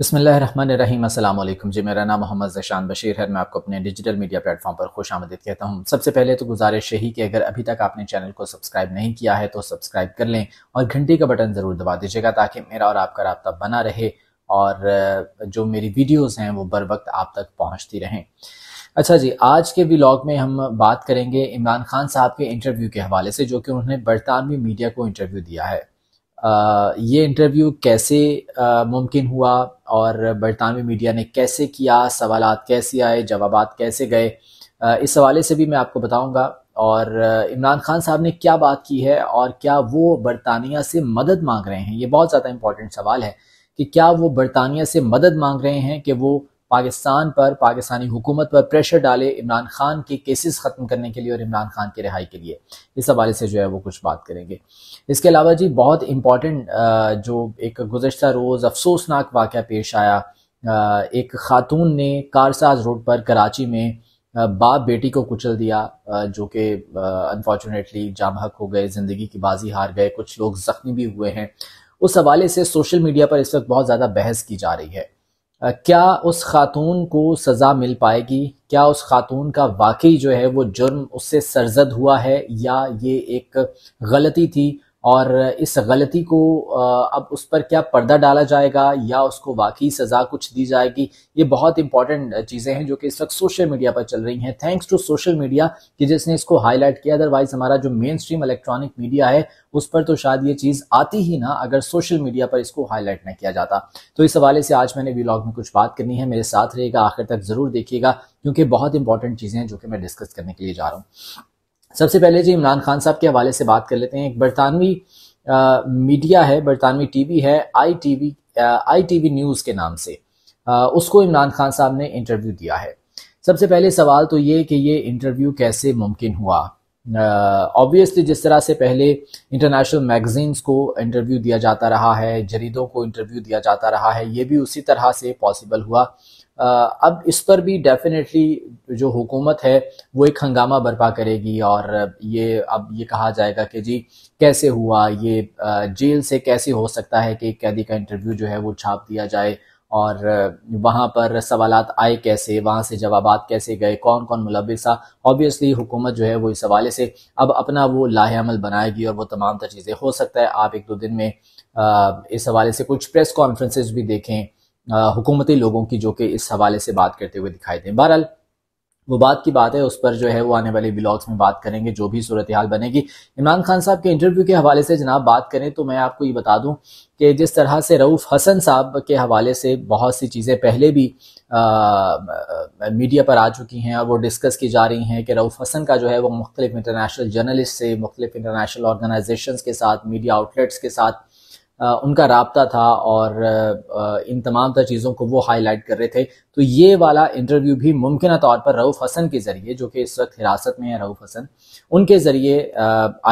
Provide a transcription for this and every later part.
बसमीम अल्लाम जी मेरा नाम मोहम्मद जशान बशीर है मैं आपको अपने डिजिटल मीडिया प्लेटफॉर्म पर खुश आमदीद कहता हूँ सबसे पहले तो गुजारिश यही कि अगर अभी तक आपने चैनल को सब्सक्राइब नहीं किया है तो सब्सक्राइब कर लें और घंटी का बटन ज़रूर दबा दीजिएगा ताकि मेरा और आपका रबता बना रहे और जो मेरी वीडियोज़ हैं वो बर वक्त आप तक पहुँचती रहें अच्छा जी आज के ब्लॉग में हम बात करेंगे इमरान खान साहब के इंटरव्यू के हवाले से जो कि उन्होंने बरतानवी मीडिया को इंटरव्यू दिया है ये इंटरव्यू कैसे मुमकिन हुआ और बरतानवी मीडिया ने कैसे किया सवाल कैसे आए जवाब कैसे गए इस हवाले से भी मैं आपको बताऊंगा और इमरान खान साहब ने क्या बात की है और क्या वो बरतानिया से मदद मांग रहे हैं ये बहुत ज़्यादा इम्पॉर्टेंट सवाल है कि क्या वो बरतानिया से मदद मांग रहे हैं कि वो पाकिस्तान पर पाकिस्तानी हुकूमत पर प्रेशर डाले इमरान खान के केसेस ख़त्म करने के लिए और इमरान खान की रिहाई के लिए इस हवाले से जो है वो कुछ बात करेंगे इसके अलावा जी बहुत इंपॉर्टेंट जो एक गुजशत रोज़ अफसोसनाक वाक़ पेश आया एक खातून ने कारसाज रोड पर कराची में बाप बेटी को कुचल दिया जो कि अनफॉर्चुनेटली जाम हक हो गए ज़िंदगी की बाजी हार गए कुछ लोग ज़ख्मी भी हुए हैं उस हवाले से सोशल मीडिया पर इस वक्त बहुत ज़्यादा बहस की जा रही है क्या उस खातून को सज़ा मिल पाएगी क्या उस खातून का वाकई जो है वो जुर्म उससे सरजद हुआ है या ये एक गलती थी और इस गलती को अब उस पर क्या पर्दा डाला जाएगा या उसको वाकई सज़ा कुछ दी जाएगी ये बहुत इंपॉर्टेंट चीज़ें हैं जो कि इस वक्त सोशल मीडिया पर चल रही हैं थैंक्स टू सोशल मीडिया कि जिसने इसको हाईलाइट किया अदरवाइज हमारा जो मेन स्ट्रीम इलेक्ट्रॉनिक मीडिया है उस पर तो शायद ये चीज़ आती ही ना अगर सोशल मीडिया पर इसको हाईलाइट ना किया जाता तो इस हवाले से आज मैंने व्लॉग में कुछ बात करनी है मेरे साथ रहेगा आखिर तक ज़रूर देखिएगा क्योंकि बहुत इंपॉर्टेंट चीज़ें हैं जो कि मैं डिस्कस करने के लिए जा रहा हूँ सबसे पहले जी इमरान खान साहब के हवाले से बात कर लेते हैं एक बरतानवी मीडिया है बरतानवी टीवी है I TV I TV news के नाम से आ, उसको इमरान खान साहब ने इंटरव्यू दिया है सबसे पहले सवाल तो ये कि ये इंटरव्यू कैसे मुमकिन हुआ ऑब्वियसली uh, जिस तरह से पहले इंटरनेशनल मैगजीन्स को इंटरव्यू दिया जाता रहा है जरीदों को इंटरव्यू दिया जाता रहा है ये भी उसी तरह से पॉसिबल हुआ uh, अब इस पर भी डेफिनेटली जो हुकूमत है वो एक हंगामा बर्पा करेगी और ये अब ये कहा जाएगा कि जी कैसे हुआ ये जेल से कैसे हो सकता है कि एक कैदी का इंटरव्यू जो है वो छाप दिया जाए और वहाँ पर सवाल आए कैसे वहाँ से जवाब कैसे गए कौन कौन मुलविसा ऑब्वियसली हुकूमत जो है वो इस हवाले से अब अपना वो लाहेमल बनाएगी और वो तमाम तर चीज़ें हो सकता है आप एक दो दिन में आ, इस हवाले से कुछ प्रेस कॉन्फ्रेंसेज भी देखें हुकूमती लोगों की जो कि इस हवाले से बात करते हुए दिखाई दें बहरहाल वो बात की बात है उस पर जो है वो आने वाले ब्लॉग्स में बात करेंगे जो भी सूरत हाल बनेगी इमरान खान साहब के इंटरव्यू के हवाले से जनाब बात करें तो मैं आपको ये बता दूं कि जिस तरह से रऊफ़ हसन साहब के हवाले से बहुत सी चीज़ें पहले भी आ, मीडिया पर आ चुकी हैं और वो डिस्कस की जा रही हैं कि रऊफ़ हसन का जो है वो मुख्तलिफ इंटरनेशनल जर्नलिस्ट से मुख्तलिफ इंटरनेशनल ऑर्गेनाइजेशन के साथ मीडिया आउटलेट्स के साथ उनका रबता था और इन तमाम तर चीज़ों को वो हाईलाइट कर रहे थे तो ये वाला इंटरव्यू भी मुमकिन तौर पर रऊफ़ हसन के ज़रिए जो कि इस वक्त हिरासत में है रऊफ़ हसन उनके ज़रिए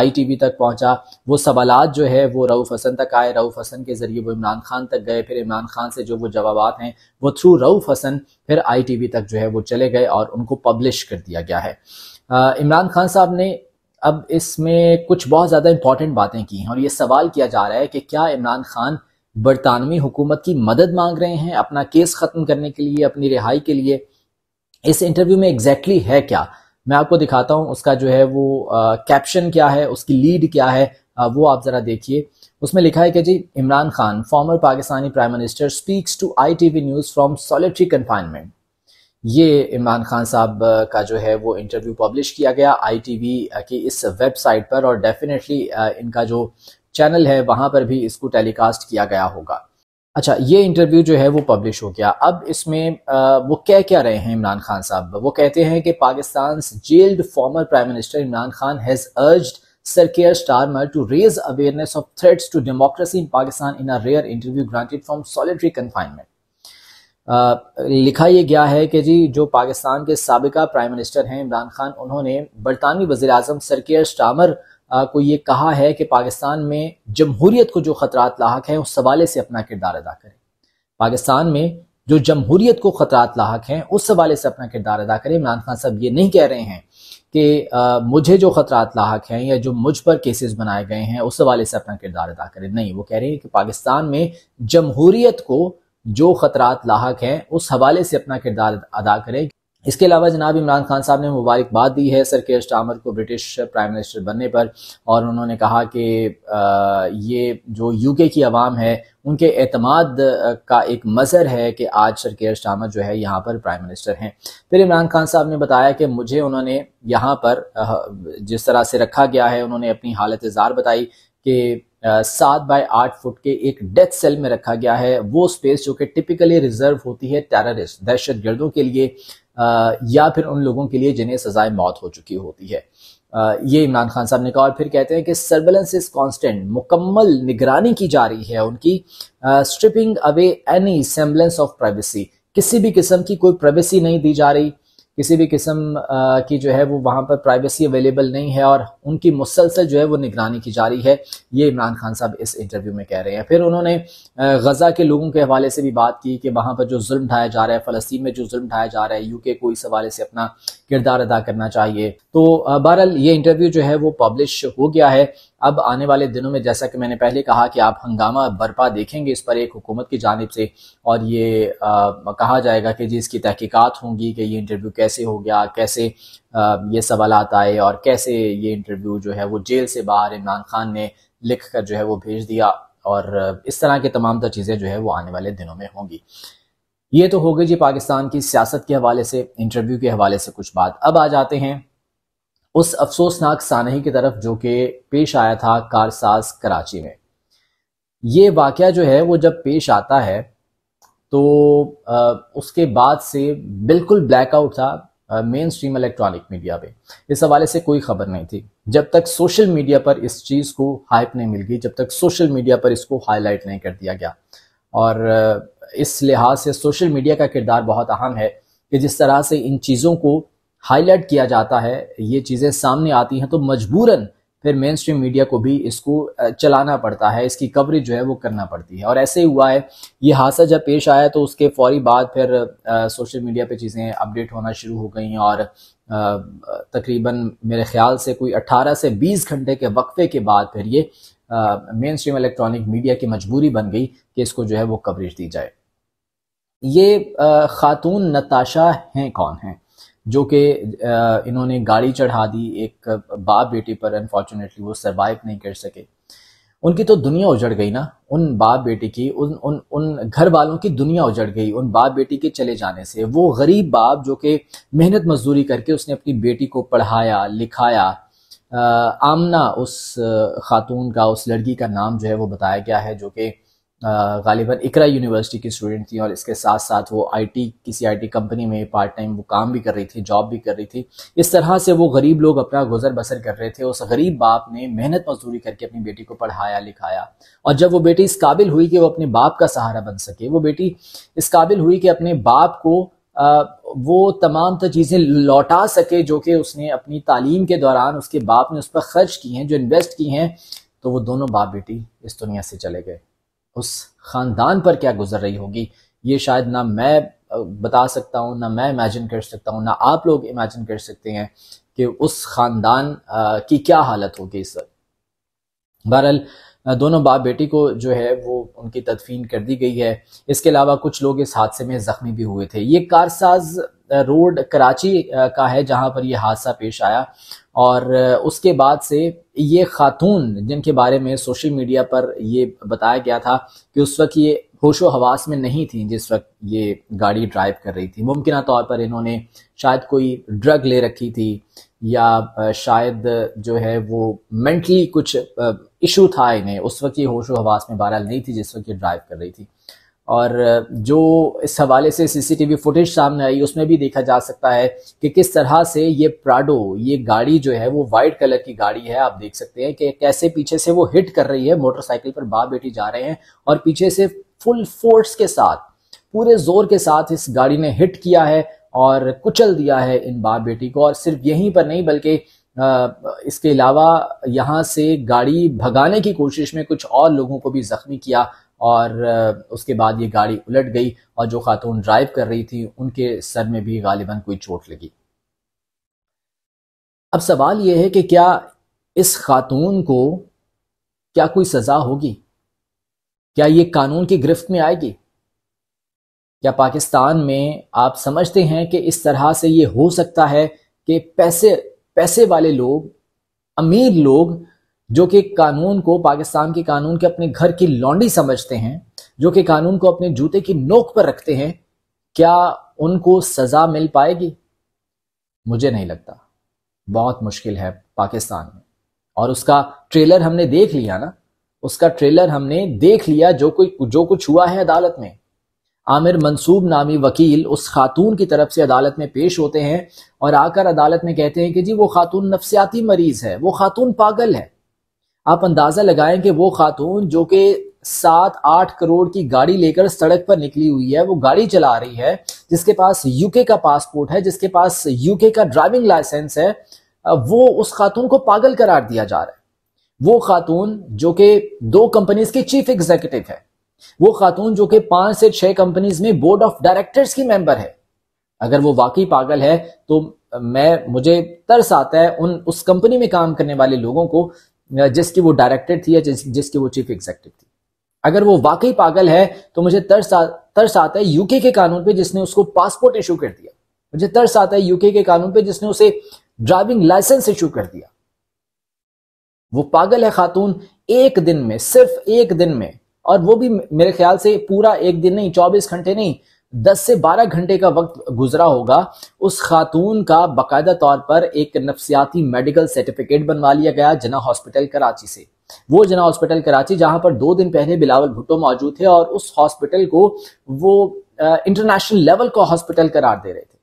आई टी वी तक पहुँचा वो सवालत जो है वो रऊफ़ हसन तक आए रऊफ़ हसन के ज़रिए वो इमरान खान तक गए फिर इमरान खान से जो वो जवाब हैं वो थ्रू रऊफ़ हसन फिर आई टी वी तक जो है वो चले गए और उनको पब्लिश कर दिया गया है इमरान खान साहब ने अब इसमें कुछ बहुत ज़्यादा इंपॉर्टेंट बातें की हैं और ये सवाल किया जा रहा है कि क्या इमरान खान बरतानवी हुकूमत की मदद मांग रहे हैं अपना केस ख़त्म करने के लिए अपनी रिहाई के लिए इस इंटरव्यू में एग्जैक्टली exactly है क्या मैं आपको दिखाता हूँ उसका जो है वो कैप्शन क्या है उसकी लीड क्या है आ, वो आप ज़रा देखिए उसमें लिखा है कि जी Imran Khan former Pakistani prime minister speaks to V news from solitary confinement ये इमरान खान साहब का जो है वो इंटरव्यू पब्लिश किया गया आईटीवी की इस वेबसाइट पर और डेफिनेटली इनका जो चैनल है वहां पर भी इसको टेलीकास्ट किया गया होगा अच्छा ये इंटरव्यू जो है वो पब्लिश हो गया अब इसमें वो कह क्या रहे हैं इमरान खान साहब वो कहते हैं कि Pakistan jailed former prime minister Imran Khan has urged Sir Keir to raise awareness of of to democracy in Pakistan in a rare interview granted from from confinement लिखा यह गया है कि जी जो पाकिस्तान के सबका प्राइम मिनिस्टर हैं इमरान खान उन्होंने बरतानवी वजी अजम सरकेर स्टामर को ये कहा है कि पाकिस्तान में जमहूरीत को जो खतरात लाक हैं उस हवाले से अपना किरदार अदा करें पाकिस्तान में जो जमहूरीत को खतरात लाक हैं उस हवाले से अपना किरदार अदा करें इमरान खान साहब ये नहीं कह रहे हैं कि मुझे जो खतरात लाक हैं या जो मुझ पर केसेस बनाए गए हैं उस हवाले से अपना किरदार अदा करें नहीं वो कह रहे हैं कि पाकिस्तान में जमहूरीत को जो खतरात लाक हैं उस हवाले से अपना किरदार अदा करें इसके अलावा जनाब इमरान खान साहब ने मुबारकबाद दी है सर केयर स्टामर को ब्रिटिश प्राइम मिनिस्टर बनने पर और उन्होंने कहा कि ये जो यूके की आवाम है उनके अतमाद का एक मज़र है कि आज सर केयर स्टामर जो है यहाँ पर प्राइम मिनिस्टर हैं फिर इमरान खान साहब ने बताया कि मुझे उन्होंने यहाँ पर जिस तरह से रखा गया है उन्होंने अपनी हालत इजार बताई के सात बाय आठ फुट के एक डेथ सेल में रखा गया है वो स्पेस जो कि टिपिकली रिजर्व होती है टेररिस्ट दहशत गर्दों के लिए आ, या फिर उन लोगों के लिए जिन्हें सजाए मौत हो चुकी होती है आ, ये इमरान खान साहब ने कहा और फिर कहते हैं कि सर्वेलेंस इज कांस्टेंट मुकम्मल निगरानी की जा रही है उनकी आ, stripping away any semblance of privacy किसी भी किस्म की कोई प्राइवेसी नहीं दी जा रही किसी भी किस्म की जो है वो वहाँ पर प्राइवेसी अवेलेबल नहीं है और उनकी मुसलसल जो है वो निगरानी की जा रही है ये इमरान खान साहब इस इंटरव्यू में कह रहे हैं फिर उन्होंने गज़ा के लोगों के हवाले से भी बात की कि वहाँ पर जो जुल्म ढाया जा रहा है फ़लस्तीन में जो जुल्म ढाया जा रहा है यूके को इस हवाले से अपना किरदार अदा करना चाहिए तो बहरहाल ये इंटरव्यू जो है वो पब्लिश हो गया है अब आने वाले दिनों में जैसा कि मैंने पहले कहा कि आप हंगामा बरपा देखेंगे इस पर एक हुकूमत की जानब से और ये आ, कहा जाएगा कि जी इसकी तहकीकात होंगी कि ये इंटरव्यू कैसे हो गया कैसे आ, ये सवाल आए और कैसे ये इंटरव्यू जो है वो जेल से बाहर इमरान खान ने लिख कर जो है वो भेज दिया और इस तरह की तमाम तर चीज़ें जो है वो आने वाले दिनों में होंगी ये तो हो गई जी पाकिस्तान की सियासत के हवाले से इंटरव्यू के हवाले से कुछ बात अब आ जाते हैं उस अफसोसनाक सानही की तरफ जो कि पेश आया था कारसाज कराची में ये वाक़ जो है वो जब पेश आता है तो आ, उसके बाद से बिल्कुल ब्लैकआउट था मेन स्ट्रीम इलेक्ट्रॉनिक मीडिया पे इस हवाले से कोई खबर नहीं थी जब तक सोशल मीडिया पर इस चीज़ को हाइप नहीं मिल गई जब तक सोशल मीडिया पर इसको हाईलाइट नहीं कर दिया गया और इस लिहाज से सोशल मीडिया का किरदार बहुत अहम है कि जिस तरह से इन चीज़ों को हाईलाइट किया जाता है ये चीज़ें सामने आती हैं तो मजबूरन फिर मेन स्ट्रीम मीडिया को भी इसको चलाना पड़ता है इसकी कवरेज जो है वो करना पड़ती है और ऐसे ही हुआ है ये हादसा जब पेश आया तो उसके फौरी बाद फिर सोशल मीडिया पे चीज़ें अपडेट होना शुरू हो गई और तकरीबन मेरे ख्याल से कोई 18 से 20 घंटे के वक्फे के बाद फिर ये मेन स्ट्रीम इलेक्ट्रॉनिक मीडिया की मजबूरी बन गई कि इसको जो है वो कवरेज दी जाए ये खातून नताशा हैं कौन हैं जो कि इन्होंने गाड़ी चढ़ा दी एक बाप बेटे पर अनफॉर्चुनेटली वो सर्वाइव नहीं कर सके उनकी तो दुनिया उजड़ गई ना उन बाप बेटे की उन उन उन घर वालों की दुनिया उजड़ गई उन बाप बेटी के चले जाने से वो गरीब बाप जो कि मेहनत मजदूरी करके उसने अपनी बेटी को पढ़ाया लिखाया आमना उस खातून का उस लड़की का नाम जो है वो बताया गया है जो कि गालिबा इकरा यूनिवर्सिटी की स्टूडेंट थी और इसके साथ साथ वो आईटी किसी आईटी कंपनी में पार्ट टाइम वो काम भी कर रही थी जॉब भी कर रही थी इस तरह से वो गरीब लोग अपना गुजर बसर कर रहे थे उस गरीब बाप ने मेहनत मजदूरी करके अपनी बेटी को पढ़ाया लिखाया और जब वो बेटी इस काबिल हुई कि वो अपने बाप का सहारा बन सके वो बेटी इस काबिल हुई कि अपने बाप को आ, वो तमाम तो चीज़ें लौटा सके जो कि उसने अपनी तालीम के दौरान उसके बाप ने उस पर खर्च की हैं जो इन्वेस्ट की हैं तो वो दोनों बाप बेटी इस दुनिया से चले गए उस ख़ानदान पर क्या गुजर रही होगी ये शायद ना मैं बता सकता हूँ ना मैं इमेजिन कर सकता हूँ ना आप लोग इमेजिन कर सकते हैं कि उस ख़ानदान की क्या हालत होगी इस वक्त बहरहाल दोनों बाप बेटी को जो है वो उनकी तदफीन कर दी गई है इसके अलावा कुछ लोग इस हादसे में ज़ख्मी भी हुए थे ये कारसाज रोड कराची का है जहां पर यह हादसा पेश आया और उसके बाद से ये खातून जिनके बारे में सोशल मीडिया पर ये बताया गया था कि उस वक्त ये होशो हवास में नहीं थी जिस वक्त ये गाड़ी ड्राइव कर रही थी मुमकिन तौर पर इन्होंने शायद कोई ड्रग ले रखी थी या शायद जो है वो मेंटली कुछ इशू था इन्हें उस वक्त ये होशो हवास में बहरहाल नहीं थी जिस वक्त ये ड्राइव कर रही थी और जो इस हवाले से सीसीटीवी फुटेज सामने आई उसमें भी देखा जा सकता है कि किस तरह से ये प्राडो ये गाड़ी जो है वो वाइट कलर की गाड़ी है आप देख सकते हैं कि कैसे पीछे से वो हिट कर रही है मोटरसाइकिल पर बाप बेटी जा रहे हैं और पीछे से फुल फोर्स के साथ पूरे जोर के साथ इस गाड़ी ने हिट किया है और कुचल दिया है इन बाप बेटी को और सिर्फ यहीं पर नहीं बल्कि इसके अलावा यहाँ से गाड़ी भगाने की कोशिश में कुछ और लोगों को भी जख्मी किया और उसके बाद ये गाड़ी उलट गई और जो खातून ड्राइव कर रही थी उनके सर में भी गालिबा कोई चोट लगी अब सवाल यह है कि क्या इस खातून को क्या कोई सज़ा होगी क्या ये कानून की गिरफ्त में आएगी क्या पाकिस्तान में आप समझते हैं कि इस तरह से ये हो सकता है कि पैसे पैसे वाले लोग अमीर लोग जो कि कानून को पाकिस्तान के कानून के अपने घर की लॉन्डी समझते हैं जो कि कानून को अपने जूते की नोक पर रखते हैं क्या उनको सजा मिल पाएगी मुझे नहीं लगता बहुत मुश्किल है पाकिस्तान में और उसका ट्रेलर हमने देख लिया ना उसका ट्रेलर हमने देख लिया जो कोई जो कुछ हुआ है अदालत में आमिर मंसूब नामी वकील उस खातून की तरफ से अदालत में पेश होते हैं और आकर अदालत में कहते हैं कि जी वो खातून नफसियाती मरीज है वो खातून पागल है आप अंदाजा लगाएं कि वो खातून जो कि सात आठ करोड़ की गाड़ी लेकर सड़क पर निकली हुई है वो गाड़ी चला रही है जिसके पास यूके का पासपोर्ट है जिसके पास यूके का ड्राइविंग लाइसेंस है वो उस खातून को पागल करार दिया जा रहा है वो खातून जो कि दो कंपनीज की चीफ एग्जीक्यूटिव है वो खातून जो कि पांच से छह कंपनीज में बोर्ड ऑफ डायरेक्टर्स की मेंबर है अगर वो वाकई पागल है तो मैं मुझे तरस आता है उन उस कंपनी में काम करने वाले लोगों को जिसकी वो डायरेक्टर थी या जिस, जिसकी वो चीफ एग्जेक्टिव थी अगर वो वाकई पागल है तो मुझे तरस तरस आता है यूके के कानून पे जिसने उसको पासपोर्ट इशू कर दिया मुझे तरस आता है यूके के कानून पे जिसने उसे ड्राइविंग लाइसेंस इशू कर दिया वो पागल है खातून एक दिन में सिर्फ एक दिन में और वो भी मेरे ख्याल से पूरा एक दिन नहीं चौबीस घंटे नहीं 10 से 12 घंटे का वक्त गुजरा होगा उस खातून का बाकायदा तौर पर एक नफसियाती मेडिकल सर्टिफिकेट बनवा लिया गया जना हॉस्पिटल कराची से वो जना हॉस्पिटल कराची जहां पर दो दिन पहले बिलावल भुट्टो मौजूद थे और उस हॉस्पिटल को वो इंटरनेशनल लेवल का हॉस्पिटल करार दे रहे थे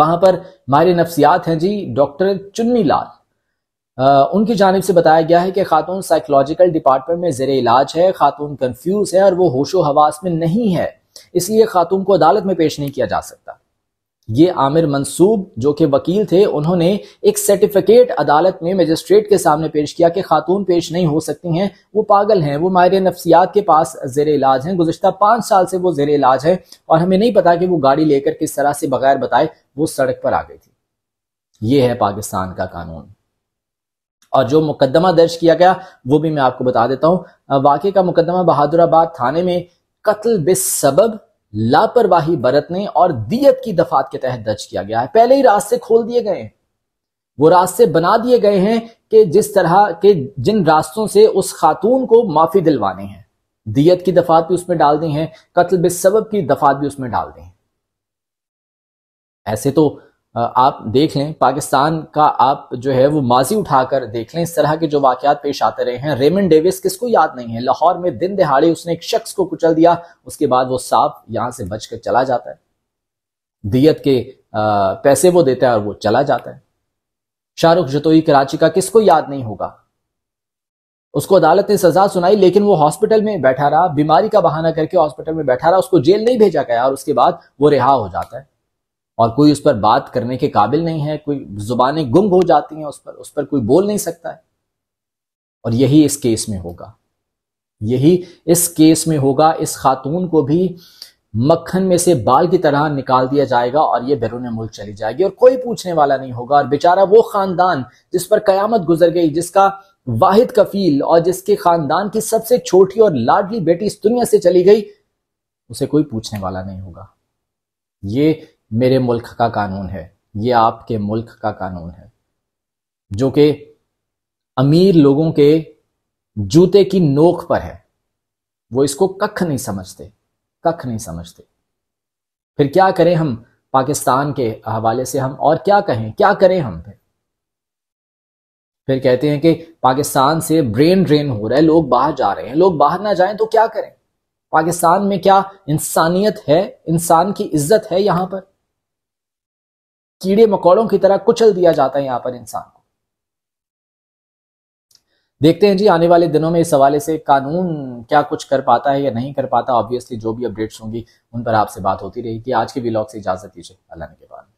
वहां पर मारे नफसियात हैं जी डॉक्टर चुन्नी लाल आ, उनकी जानब से बताया गया है कि खातून साइकोलॉजिकल डिपार्टमेंट में जेर इलाज है खातून कंफ्यूज है और वो होशो हवास में नहीं है इसलिए खातून को अदालत में पेश नहीं किया जा सकता ये आमिर मंसूब जो कि वकील थे उन्होंने एक सर्टिफिकेट अदालत में मजिस्ट्रेट के सामने पेश किया कि खातून पेश नहीं हो सकती हैं वो पागल हैं वो मायरे नफ्सियात के पास जेर इलाज हैं गुजशत पाँच साल से वो जेर इलाज है और हमें नहीं पता कि वो गाड़ी लेकर किस तरह से बगैर बताए वो सड़क पर आ गई थी ये है पाकिस्तान का कानून और जो मुकदमा दर्ज किया गया वो भी मैं आपको बता देता हूँ वाकई का मुकदमा बहादुराबाद थाने में कत्ल बिस लापरवाही बरतने और दियत की दफात के तहत दर्ज किया गया है पहले ही रास्ते खोल दिए गए हैं वो रास्ते बना दिए गए हैं कि जिस तरह के जिन रास्तों से उस खातून को माफी दिलवाने हैं दियत की दफात भी उसमें डाल दी है कत्ल बिसबब की दफात भी उसमें डाल दी है ऐसे तो आप देख लें पाकिस्तान का आप जो है वो माजी उठाकर देख लें इस तरह के जो वाकयात पेश आते रहे हैं रेमन डेविस किसको याद नहीं है लाहौर में दिन दिहाड़े उसने एक शख्स को कुचल दिया उसके बाद वो सांप यहां से बचकर चला जाता है दियत के पैसे वो देता है और वो चला जाता है शाहरुख जतोई कराची का किसको याद नहीं होगा उसको अदालत ने सजा सुनाई लेकिन वो हॉस्पिटल में बैठा रहा बीमारी का बहाना करके हॉस्पिटल में बैठा रहा उसको जेल नहीं भेजा गया और उसके बाद वो रिहा हो जाता है और कोई उस पर बात करने के काबिल नहीं है कोई जुबानें गुम हो जाती हैं उस पर उस पर कोई बोल नहीं सकता है और यही इस केस में होगा यही इस केस में होगा इस खातून को भी मक्खन में से बाल की तरह निकाल दिया जाएगा और ये बैरून मुल्क चली जाएगी और कोई पूछने वाला नहीं होगा और बेचारा वो खानदान जिस पर कयामत गुजर गई जिसका वाहिद कफील और जिसके खानदान की सबसे छोटी और लाडली बेटी इस दुनिया से चली गई उसे कोई पूछने वाला नहीं होगा ये मेरे मुल्क का कानून है ये आपके मुल्क का कानून है जो कि अमीर लोगों के जूते की नोक पर है वो इसको कख नहीं समझते कख नहीं समझते फिर क्या करें हम पाकिस्तान के हवाले से हम और क्या कहें क्या करें हम फिर फिर कहते हैं कि पाकिस्तान से ब्रेन ड्रेन हो रहा है लोग बाहर जा रहे हैं लोग बाहर ना जाएं तो क्या करें पाकिस्तान में क्या इंसानियत है इंसान की इज्जत है यहां पर कीड़े मकौड़ों की तरह कुचल दिया जाता है यहां पर इंसान को देखते हैं जी आने वाले दिनों में इस हवाले से कानून क्या कुछ कर पाता है या नहीं कर पाता ऑब्वियसली जो भी अपडेट्स होंगी उन पर आपसे बात होती रहेगी आज के व्लॉग से इजाजत दीजिए अल्लाह के बाद